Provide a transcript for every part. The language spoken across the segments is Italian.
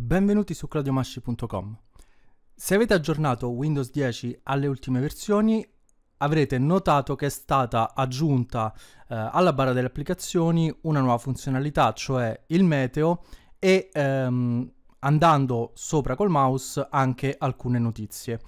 Benvenuti su cladiomasci.com. Se avete aggiornato Windows 10 alle ultime versioni, avrete notato che è stata aggiunta eh, alla barra delle applicazioni una nuova funzionalità, cioè il meteo e ehm, andando sopra col mouse anche alcune notizie.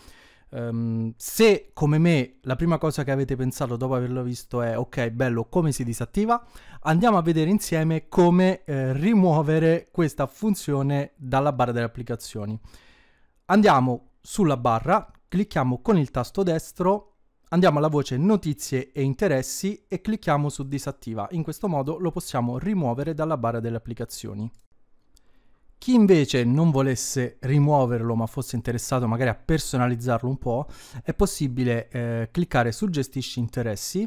Um, se come me la prima cosa che avete pensato dopo averlo visto è ok, bello, come si disattiva, andiamo a vedere insieme come eh, rimuovere questa funzione dalla barra delle applicazioni. Andiamo sulla barra, clicchiamo con il tasto destro, andiamo alla voce notizie e interessi e clicchiamo su disattiva. In questo modo lo possiamo rimuovere dalla barra delle applicazioni. Chi invece non volesse rimuoverlo ma fosse interessato magari a personalizzarlo un po', è possibile eh, cliccare su gestisci interessi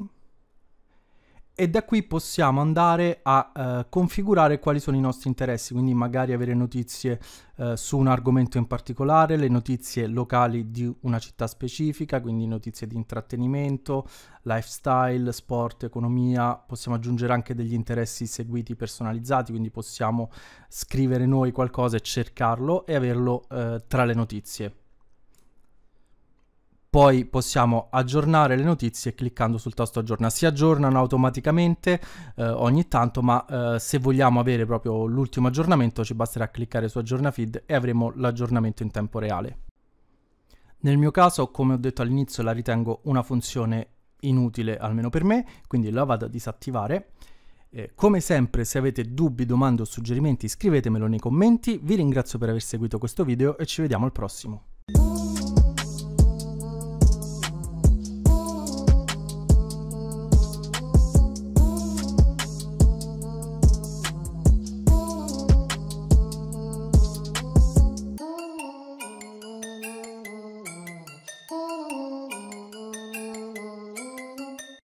e da qui possiamo andare a eh, configurare quali sono i nostri interessi, quindi magari avere notizie eh, su un argomento in particolare, le notizie locali di una città specifica, quindi notizie di intrattenimento, lifestyle, sport, economia, possiamo aggiungere anche degli interessi seguiti personalizzati, quindi possiamo scrivere noi qualcosa e cercarlo e averlo eh, tra le notizie poi possiamo aggiornare le notizie cliccando sul tasto aggiorna. Si aggiornano automaticamente eh, ogni tanto, ma eh, se vogliamo avere proprio l'ultimo aggiornamento ci basterà cliccare su aggiorna feed e avremo l'aggiornamento in tempo reale. Nel mio caso, come ho detto all'inizio, la ritengo una funzione inutile almeno per me, quindi la vado a disattivare. Eh, come sempre, se avete dubbi, domande o suggerimenti, scrivetemelo nei commenti. Vi ringrazio per aver seguito questo video e ci vediamo al prossimo.